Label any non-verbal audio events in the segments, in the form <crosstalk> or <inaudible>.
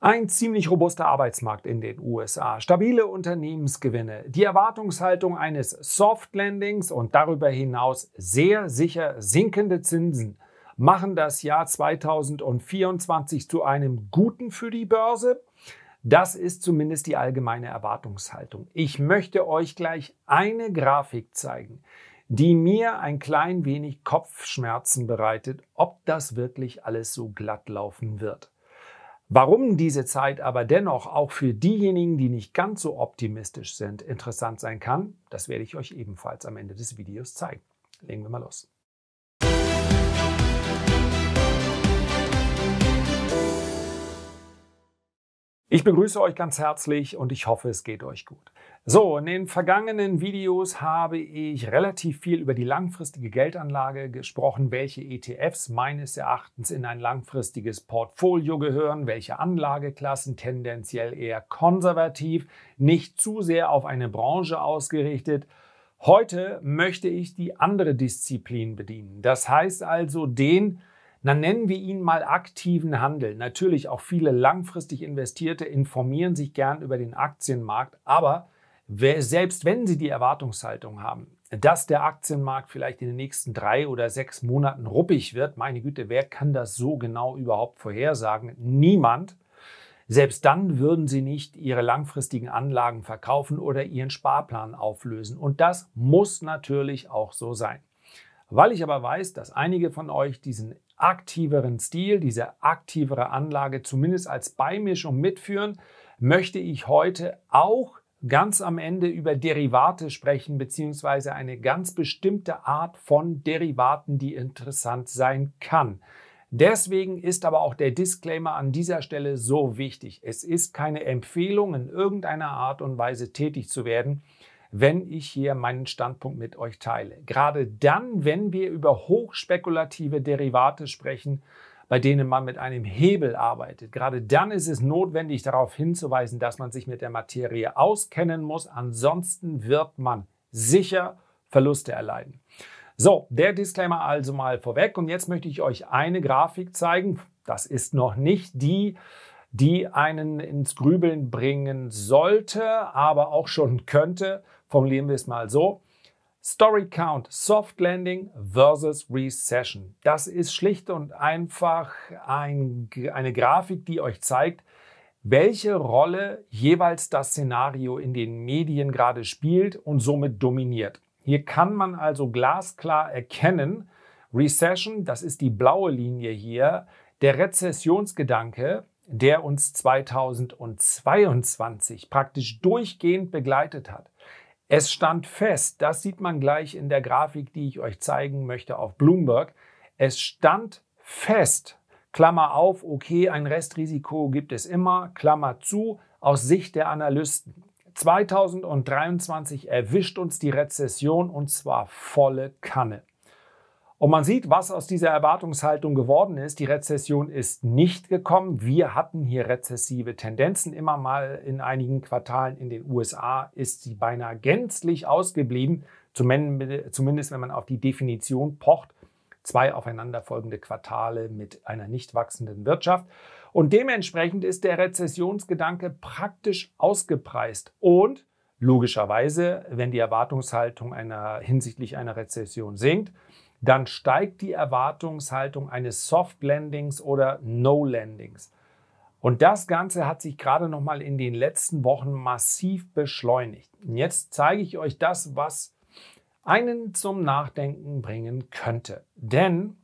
Ein ziemlich robuster Arbeitsmarkt in den USA, stabile Unternehmensgewinne, die Erwartungshaltung eines Soft Landings und darüber hinaus sehr sicher sinkende Zinsen machen das Jahr 2024 zu einem guten für die Börse. Das ist zumindest die allgemeine Erwartungshaltung. Ich möchte euch gleich eine Grafik zeigen, die mir ein klein wenig Kopfschmerzen bereitet, ob das wirklich alles so glatt laufen wird. Warum diese Zeit aber dennoch auch für diejenigen, die nicht ganz so optimistisch sind, interessant sein kann, das werde ich euch ebenfalls am Ende des Videos zeigen. Legen wir mal los. Ich begrüße euch ganz herzlich und ich hoffe, es geht euch gut. So, in den vergangenen Videos habe ich relativ viel über die langfristige Geldanlage gesprochen, welche ETFs meines Erachtens in ein langfristiges Portfolio gehören, welche Anlageklassen tendenziell eher konservativ, nicht zu sehr auf eine Branche ausgerichtet. Heute möchte ich die andere Disziplin bedienen. Das heißt also den dann nennen wir ihn mal aktiven Handel. Natürlich auch viele langfristig Investierte informieren sich gern über den Aktienmarkt, aber selbst wenn sie die Erwartungshaltung haben, dass der Aktienmarkt vielleicht in den nächsten drei oder sechs Monaten ruppig wird, meine Güte, wer kann das so genau überhaupt vorhersagen? Niemand. Selbst dann würden sie nicht ihre langfristigen Anlagen verkaufen oder ihren Sparplan auflösen. Und das muss natürlich auch so sein. Weil ich aber weiß, dass einige von euch diesen aktiveren Stil, diese aktivere Anlage zumindest als Beimischung mitführen, möchte ich heute auch ganz am Ende über Derivate sprechen, beziehungsweise eine ganz bestimmte Art von Derivaten, die interessant sein kann. Deswegen ist aber auch der Disclaimer an dieser Stelle so wichtig. Es ist keine Empfehlung, in irgendeiner Art und Weise tätig zu werden wenn ich hier meinen Standpunkt mit euch teile. Gerade dann, wenn wir über hochspekulative Derivate sprechen, bei denen man mit einem Hebel arbeitet. Gerade dann ist es notwendig, darauf hinzuweisen, dass man sich mit der Materie auskennen muss. Ansonsten wird man sicher Verluste erleiden. So, der Disclaimer also mal vorweg. Und jetzt möchte ich euch eine Grafik zeigen. Das ist noch nicht die, die einen ins Grübeln bringen sollte, aber auch schon könnte. Formulieren wir es mal so. Story Count, Soft Landing versus Recession. Das ist schlicht und einfach ein, eine Grafik, die euch zeigt, welche Rolle jeweils das Szenario in den Medien gerade spielt und somit dominiert. Hier kann man also glasklar erkennen, Recession, das ist die blaue Linie hier, der Rezessionsgedanke, der uns 2022 praktisch durchgehend begleitet hat. Es stand fest, das sieht man gleich in der Grafik, die ich euch zeigen möchte auf Bloomberg. Es stand fest, Klammer auf, okay, ein Restrisiko gibt es immer, Klammer zu, aus Sicht der Analysten. 2023 erwischt uns die Rezession und zwar volle Kanne. Und man sieht, was aus dieser Erwartungshaltung geworden ist. Die Rezession ist nicht gekommen. Wir hatten hier rezessive Tendenzen. Immer mal in einigen Quartalen in den USA ist sie beinahe gänzlich ausgeblieben. Zumindest wenn man auf die Definition pocht. Zwei aufeinanderfolgende Quartale mit einer nicht wachsenden Wirtschaft. Und dementsprechend ist der Rezessionsgedanke praktisch ausgepreist. Und logischerweise, wenn die Erwartungshaltung einer, hinsichtlich einer Rezession sinkt, dann steigt die Erwartungshaltung eines Soft Landings oder No Landings. Und das Ganze hat sich gerade noch mal in den letzten Wochen massiv beschleunigt. Und jetzt zeige ich euch das, was einen zum Nachdenken bringen könnte. Denn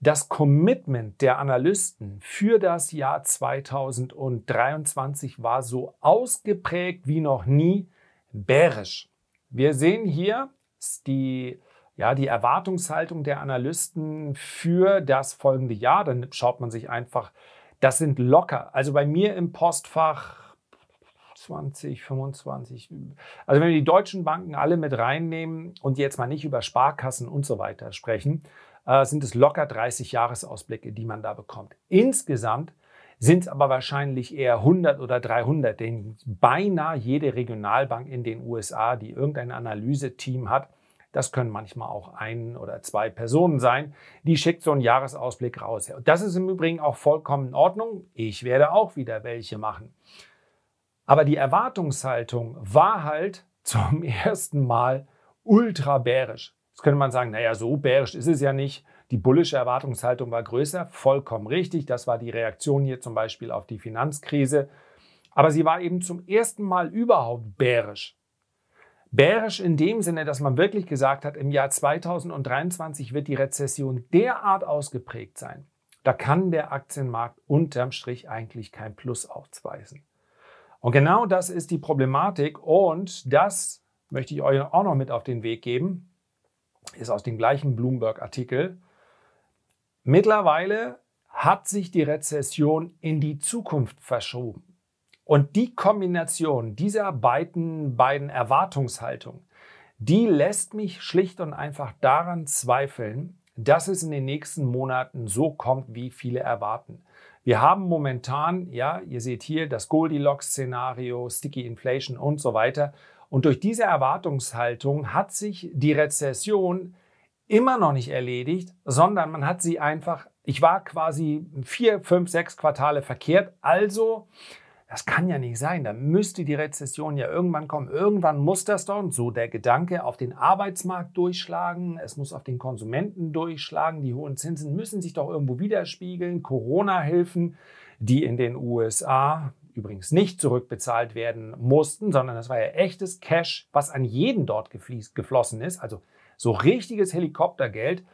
das Commitment der Analysten für das Jahr 2023 war so ausgeprägt wie noch nie bärisch. Wir sehen hier die ja, die Erwartungshaltung der Analysten für das folgende Jahr, dann schaut man sich einfach, das sind locker. Also bei mir im Postfach 20, 25. Also wenn wir die deutschen Banken alle mit reinnehmen und jetzt mal nicht über Sparkassen und so weiter sprechen, äh, sind es locker 30 Jahresausblicke, die man da bekommt. Insgesamt sind es aber wahrscheinlich eher 100 oder 300, denn beinahe jede Regionalbank in den USA, die irgendein Analyseteam hat, das können manchmal auch ein oder zwei Personen sein. Die schickt so einen Jahresausblick raus. Und das ist im Übrigen auch vollkommen in Ordnung. Ich werde auch wieder welche machen. Aber die Erwartungshaltung war halt <laughs> zum ersten Mal ultra bärisch. Jetzt könnte man sagen, naja, so bärisch ist es ja nicht. Die bullische Erwartungshaltung war größer, vollkommen richtig. Das war die Reaktion hier zum Beispiel auf die Finanzkrise. Aber sie war eben zum ersten Mal überhaupt bärisch. Bärisch in dem Sinne, dass man wirklich gesagt hat, im Jahr 2023 wird die Rezession derart ausgeprägt sein. Da kann der Aktienmarkt unterm Strich eigentlich kein Plus aufweisen. Und genau das ist die Problematik und das möchte ich euch auch noch mit auf den Weg geben, ist aus dem gleichen Bloomberg-Artikel. Mittlerweile hat sich die Rezession in die Zukunft verschoben. Und die Kombination dieser beiden, beiden Erwartungshaltungen, die lässt mich schlicht und einfach daran zweifeln, dass es in den nächsten Monaten so kommt, wie viele erwarten. Wir haben momentan, ja, ihr seht hier das Goldilocks-Szenario, Sticky Inflation und so weiter. Und durch diese Erwartungshaltung hat sich die Rezession immer noch nicht erledigt, sondern man hat sie einfach, ich war quasi vier, fünf, sechs Quartale verkehrt. Also das kann ja nicht sein. Da müsste die Rezession ja irgendwann kommen. Irgendwann muss das doch, so der Gedanke, auf den Arbeitsmarkt durchschlagen. Es muss auf den Konsumenten durchschlagen. Die hohen Zinsen müssen sich doch irgendwo widerspiegeln. Corona-Hilfen, die in den USA übrigens nicht zurückbezahlt werden mussten, sondern das war ja echtes Cash, was an jeden dort geflossen ist. Also so richtiges Helikoptergeld.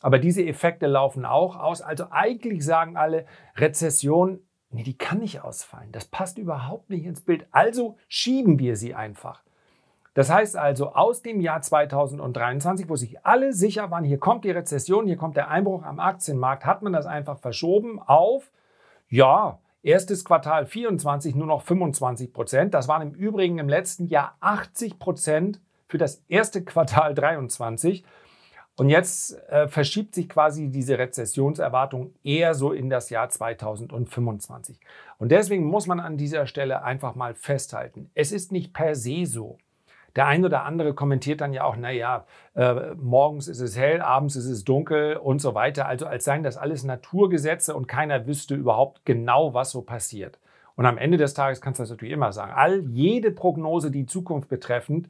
Aber diese Effekte laufen auch aus. Also eigentlich sagen alle, Rezession Nee, die kann nicht ausfallen. Das passt überhaupt nicht ins Bild. Also schieben wir sie einfach. Das heißt also, aus dem Jahr 2023, wo sich alle sicher waren, hier kommt die Rezession, hier kommt der Einbruch am Aktienmarkt, hat man das einfach verschoben auf, ja, erstes Quartal 24 nur noch 25 Prozent. Das waren im Übrigen im letzten Jahr 80 Prozent für das erste Quartal 23. Und jetzt äh, verschiebt sich quasi diese Rezessionserwartung eher so in das Jahr 2025. Und deswegen muss man an dieser Stelle einfach mal festhalten, es ist nicht per se so. Der ein oder andere kommentiert dann ja auch, naja, äh, morgens ist es hell, abends ist es dunkel und so weiter. Also als seien das alles Naturgesetze und keiner wüsste überhaupt genau, was so passiert. Und am Ende des Tages kannst du das natürlich immer sagen. All jede Prognose, die Zukunft betreffend,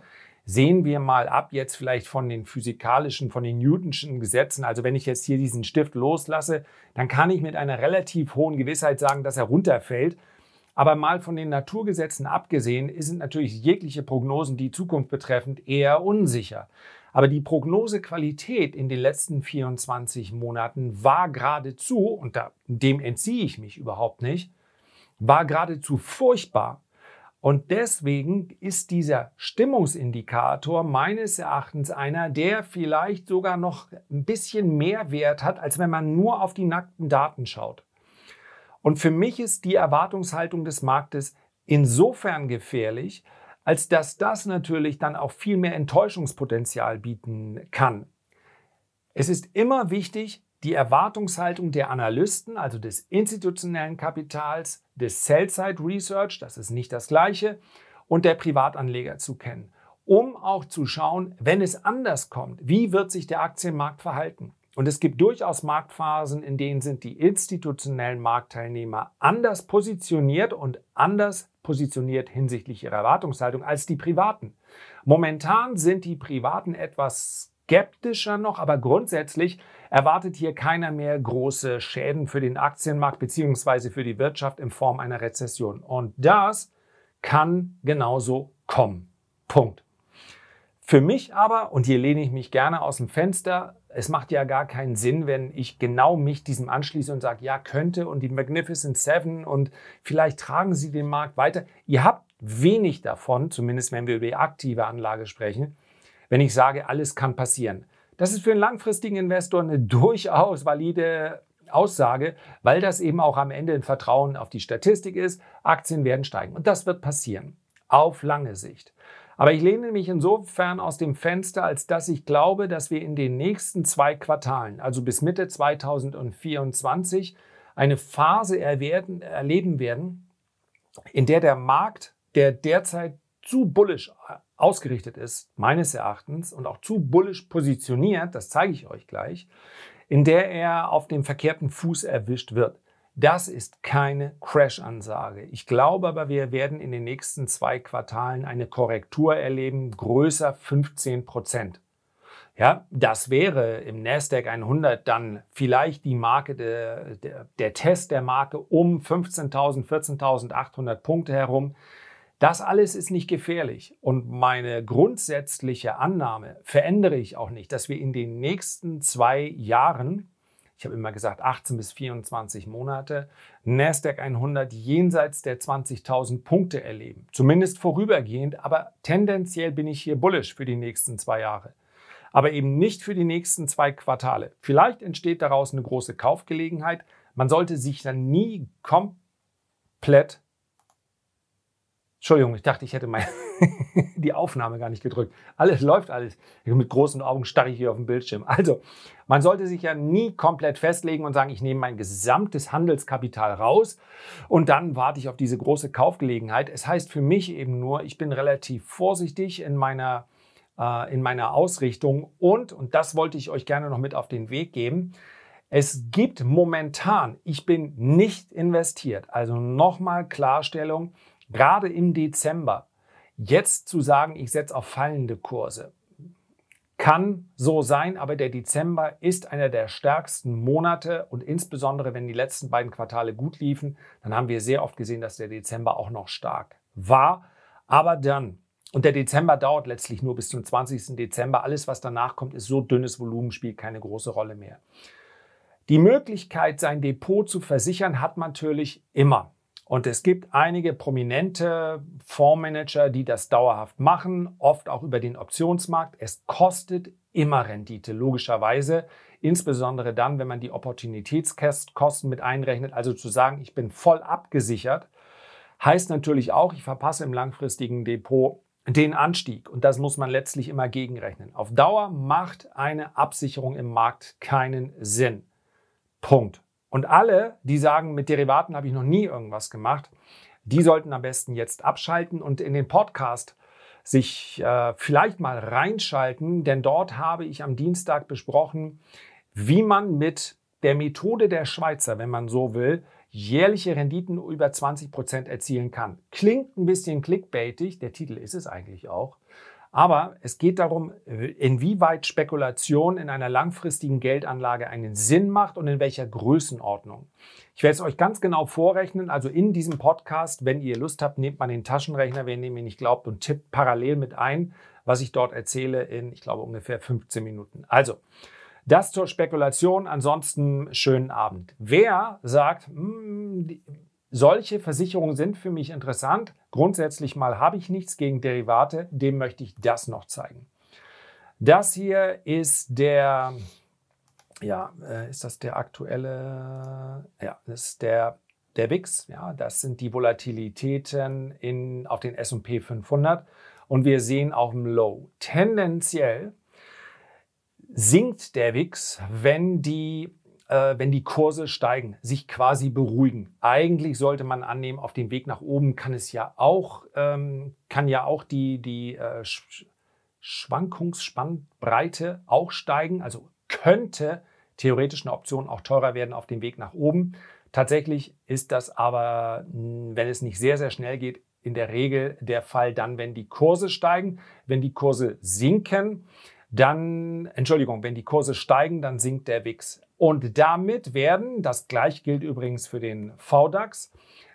sehen wir mal ab jetzt vielleicht von den physikalischen, von den Newtonschen Gesetzen. Also wenn ich jetzt hier diesen Stift loslasse, dann kann ich mit einer relativ hohen Gewissheit sagen, dass er runterfällt. Aber mal von den Naturgesetzen abgesehen, sind natürlich jegliche Prognosen, die Zukunft betreffend, eher unsicher. Aber die Prognosequalität in den letzten 24 Monaten war geradezu, und dem entziehe ich mich überhaupt nicht, war geradezu furchtbar. Und deswegen ist dieser Stimmungsindikator meines Erachtens einer, der vielleicht sogar noch ein bisschen mehr Wert hat, als wenn man nur auf die nackten Daten schaut. Und für mich ist die Erwartungshaltung des Marktes insofern gefährlich, als dass das natürlich dann auch viel mehr Enttäuschungspotenzial bieten kann. Es ist immer wichtig, die Erwartungshaltung der Analysten, also des institutionellen Kapitals, des Sell-Side Research, das ist nicht das gleiche, und der Privatanleger zu kennen, um auch zu schauen, wenn es anders kommt, wie wird sich der Aktienmarkt verhalten. Und es gibt durchaus Marktphasen, in denen sind die institutionellen Marktteilnehmer anders positioniert und anders positioniert hinsichtlich ihrer Erwartungshaltung als die privaten. Momentan sind die privaten etwas skeptischer noch, aber grundsätzlich erwartet hier keiner mehr große Schäden für den Aktienmarkt bzw. für die Wirtschaft in Form einer Rezession. Und das kann genauso kommen. Punkt. Für mich aber, und hier lehne ich mich gerne aus dem Fenster, es macht ja gar keinen Sinn, wenn ich genau mich diesem anschließe und sage, ja, könnte und die Magnificent Seven und vielleicht tragen sie den Markt weiter. Ihr habt wenig davon, zumindest wenn wir über die aktive Anlage sprechen, wenn ich sage, alles kann passieren. Das ist für einen langfristigen Investor eine <laughs> durchaus valide Aussage, weil das eben auch am Ende ein Vertrauen auf die Statistik ist. Aktien werden steigen und das wird passieren. Auf lange Sicht. Aber ich lehne mich insofern aus dem Fenster, als dass ich glaube, dass wir in den nächsten zwei Quartalen, also bis Mitte 2024, eine Phase erwerden, erleben werden, in der der Markt, der derzeit zu bullisch ausgerichtet ist, meines Erachtens, und auch zu bullisch positioniert, das zeige ich euch gleich, in der er auf dem verkehrten Fuß erwischt wird. Das ist keine Crash-Ansage. Ich glaube aber, wir werden in den nächsten zwei Quartalen eine Korrektur erleben, größer 15 Prozent. Ja, das wäre im Nasdaq 100 dann vielleicht die Marke, der, der, der Test der Marke um 15.000, 14.800 Punkte herum. Das alles ist nicht gefährlich und meine grundsätzliche Annahme verändere ich auch nicht, dass wir in den nächsten zwei Jahren, ich habe immer gesagt 18 bis 24 Monate, Nasdaq 100 jenseits der 20.000 Punkte erleben. Zumindest vorübergehend, aber tendenziell bin ich hier bullish für die nächsten zwei Jahre. Aber eben nicht für die nächsten zwei Quartale. Vielleicht entsteht daraus eine große Kaufgelegenheit. Man sollte sich dann nie komplett Entschuldigung, ich dachte, ich hätte mal <laughs> die Aufnahme gar nicht gedrückt. Alles läuft alles. Mit großen Augen starre ich hier auf dem Bildschirm. Also, man sollte sich ja nie komplett festlegen und sagen, ich nehme mein gesamtes Handelskapital raus und dann warte ich auf diese große Kaufgelegenheit. Es heißt für mich eben nur, ich bin relativ vorsichtig in meiner, äh, in meiner Ausrichtung und, und das wollte ich euch gerne noch mit auf den Weg geben, es gibt momentan, ich bin nicht investiert. Also nochmal Klarstellung, gerade im Dezember, jetzt zu sagen, ich setze auf fallende Kurse, kann so sein, aber der Dezember ist einer der stärksten Monate und insbesondere wenn die letzten beiden Quartale gut liefen, dann haben wir sehr oft gesehen, dass der Dezember auch noch stark war. Aber dann, und der Dezember dauert letztlich nur bis zum 20. Dezember, alles was danach kommt, ist so dünnes Volumen, spielt keine große Rolle mehr. Die Möglichkeit, sein Depot zu versichern, hat man natürlich immer. Und es gibt einige prominente Fondsmanager, die das dauerhaft machen, oft auch über den Optionsmarkt. Es kostet immer Rendite, logischerweise. Insbesondere dann, wenn man die Opportunitätskosten mit einrechnet. Also zu sagen, ich bin voll abgesichert, heißt natürlich auch, ich verpasse im langfristigen Depot den Anstieg. Und das muss man letztlich immer gegenrechnen. Auf Dauer macht eine Absicherung im Markt keinen Sinn. Punkt. Und alle, die sagen, mit Derivaten habe ich noch nie irgendwas gemacht, die sollten am besten jetzt abschalten und in den Podcast sich äh, vielleicht mal reinschalten, denn dort habe ich am Dienstag besprochen, wie man mit der Methode der Schweizer, wenn man so will, jährliche Renditen über 20 Prozent erzielen kann. Klingt ein bisschen clickbaitig, der Titel ist es eigentlich auch. Aber es geht darum, äh, inwieweit Spekulation in einer langfristigen Geldanlage einen Sinn macht und in welcher Größenordnung. Ich werde es euch ganz genau vorrechnen. Also in diesem Podcast, wenn ihr Lust habt, nehmt mal den Taschenrechner, wenn ihr mir nicht glaubt, und tippt parallel mit ein, was ich dort erzähle in, ich glaube, ungefähr 15 Minuten. Also, das zur Spekulation. Ansonsten schönen Abend. Wer sagt, hm, solche Versicherungen sind für mich interessant. Grundsätzlich mal habe ich nichts gegen Derivate, dem möchte ich das noch zeigen. Das hier ist der, ja, äh, ist das der aktuelle, ja, das ist der, der VIX. Ja, das sind die Volatilitäten in, auf den S&P 500 und wir sehen auch im Low. Tendenziell sinkt der VIX, wenn die äh, wenn die Kurse steigen, sich quasi beruhigen. Eigentlich sollte man annehmen, auf dem Weg nach oben kann es ja auch, ähm, kann ja auch die, die äh, Schwankungsspannbreite auch steigen. Also könnte theoretisch eine Option auch teurer werden auf dem Weg nach oben. Tatsächlich ist das aber, hm, wenn es nicht sehr, sehr schnell geht, in der Regel der Fall dann, wenn die Kurse steigen. Wenn die Kurse sinken, dann, Entschuldigung, wenn die Kurse steigen, dann sinkt der WIX. Und damit werden, das gleich gilt übrigens für den VDAX,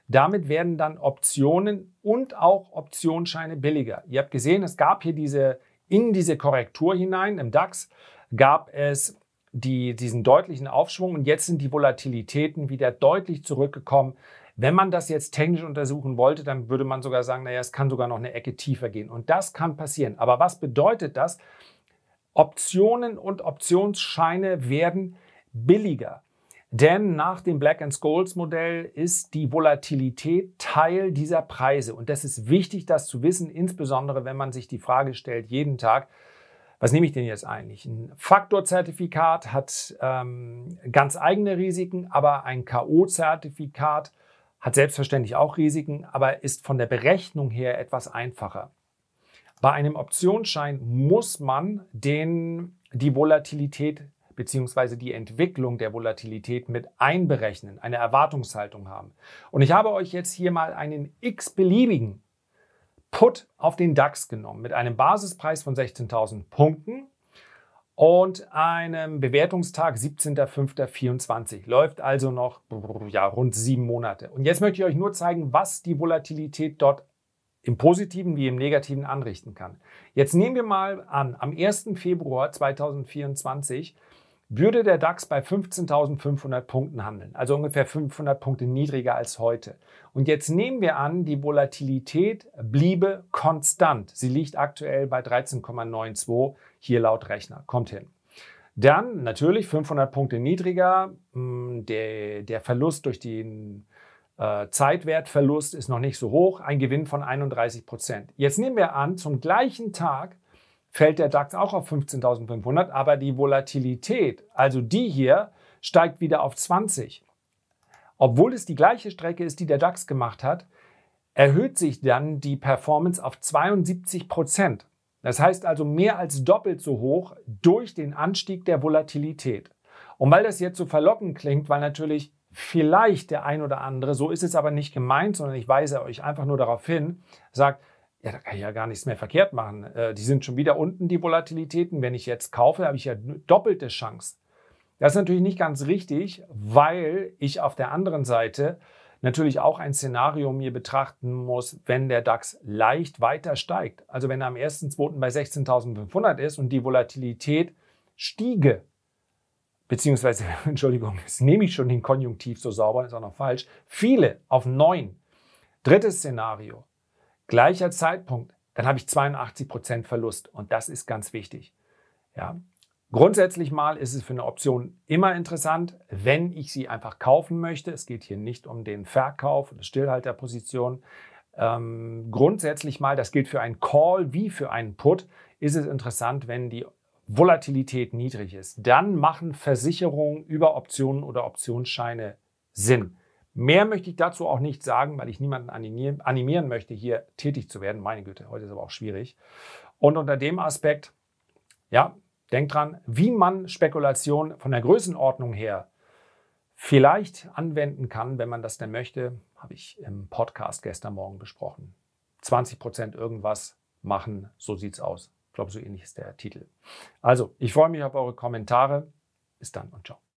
damit werden dann Optionen und auch Optionsscheine billiger. Ihr habt gesehen, es gab hier diese, in diese Korrektur hinein im DAX gab es die, diesen deutlichen Aufschwung und jetzt sind die Volatilitäten wieder deutlich zurückgekommen. Wenn man das jetzt technisch untersuchen wollte, dann würde man sogar sagen, naja, es kann sogar noch eine Ecke tiefer gehen. Und das kann passieren. Aber was bedeutet das? Optionen und Optionsscheine werden billiger. Denn nach dem Black Scholes Modell ist die Volatilität Teil dieser Preise. Und das ist wichtig, das zu wissen, insbesondere wenn man sich die Frage stellt, jeden Tag, was nehme ich denn jetzt eigentlich? Ein Faktorzertifikat hat ähm, ganz eigene Risiken, aber ein K.O.-Zertifikat hat selbstverständlich auch Risiken, aber ist von der Berechnung her etwas einfacher. Bei einem Optionsschein muss man den, die Volatilität beziehungsweise die Entwicklung der Volatilität mit einberechnen, eine Erwartungshaltung haben. Und ich habe euch jetzt hier mal einen x-beliebigen Put auf den DAX genommen mit einem Basispreis von 16.000 Punkten und einem Bewertungstag 17.05.24. Läuft also noch ja, rund sieben Monate. Und jetzt möchte ich euch nur zeigen, was die Volatilität dort im positiven wie im negativen anrichten kann. Jetzt nehmen wir mal an, am 1. Februar 2024 würde der DAX bei 15.500 Punkten handeln, also ungefähr 500 Punkte niedriger als heute. Und jetzt nehmen wir an, die Volatilität bliebe konstant. Sie liegt aktuell bei 13,92, hier laut Rechner. Kommt hin. Dann natürlich 500 Punkte niedriger. Hm, der, der Verlust durch den äh, Zeitwertverlust ist noch nicht so hoch. Ein Gewinn von 31 Prozent. Jetzt nehmen wir an, zum gleichen Tag fällt der DAX auch auf 15.500, aber die Volatilität, also die hier, steigt wieder auf 20. Obwohl es die gleiche Strecke ist, die der DAX gemacht hat, erhöht sich dann die Performance auf 72 Prozent. Das heißt also mehr als doppelt so hoch durch den Anstieg der Volatilität. Und weil das jetzt so verlockend klingt, weil natürlich vielleicht der ein oder andere, so ist es aber nicht gemeint, sondern ich weise euch einfach nur darauf hin, sagt, ja, da kann ich ja gar nichts mehr verkehrt machen. Äh, die sind schon wieder unten, die Volatilitäten. Wenn ich jetzt kaufe, habe ich ja doppelte Chance. Das ist natürlich nicht ganz richtig, weil ich auf der anderen Seite natürlich auch ein Szenario mir betrachten muss, wenn der DAX leicht weiter steigt. Also wenn er am 1.2. bei 16.500 ist und die Volatilität stiege, beziehungsweise, <laughs> Entschuldigung, jetzt nehme ich schon den Konjunktiv so sauber, ist auch noch falsch, viele auf 9. Drittes Szenario, Gleicher Zeitpunkt, dann habe ich 82 Prozent Verlust und das ist ganz wichtig. Ja. Grundsätzlich mal ist es für eine Option immer interessant, wenn ich sie einfach kaufen möchte. Es geht hier nicht um den Verkauf oder Stillhalterposition. Ähm, grundsätzlich mal, das gilt für einen Call wie für einen Put, ist es interessant, wenn die Volatilität niedrig ist. Dann machen Versicherungen über Optionen oder Optionsscheine Sinn. Mehr möchte ich dazu auch nicht sagen, weil ich niemanden animieren möchte, hier tätig zu werden. Meine Güte, heute ist aber auch schwierig. Und unter dem Aspekt, ja, denkt dran, wie man Spekulation von der Größenordnung her vielleicht anwenden kann, wenn man das denn möchte, habe ich im Podcast gestern Morgen besprochen. 20 Prozent irgendwas machen, so sieht's aus. Ich glaube, so ähnlich ist der Titel. Also, ich freue mich auf eure Kommentare. Bis dann und ciao.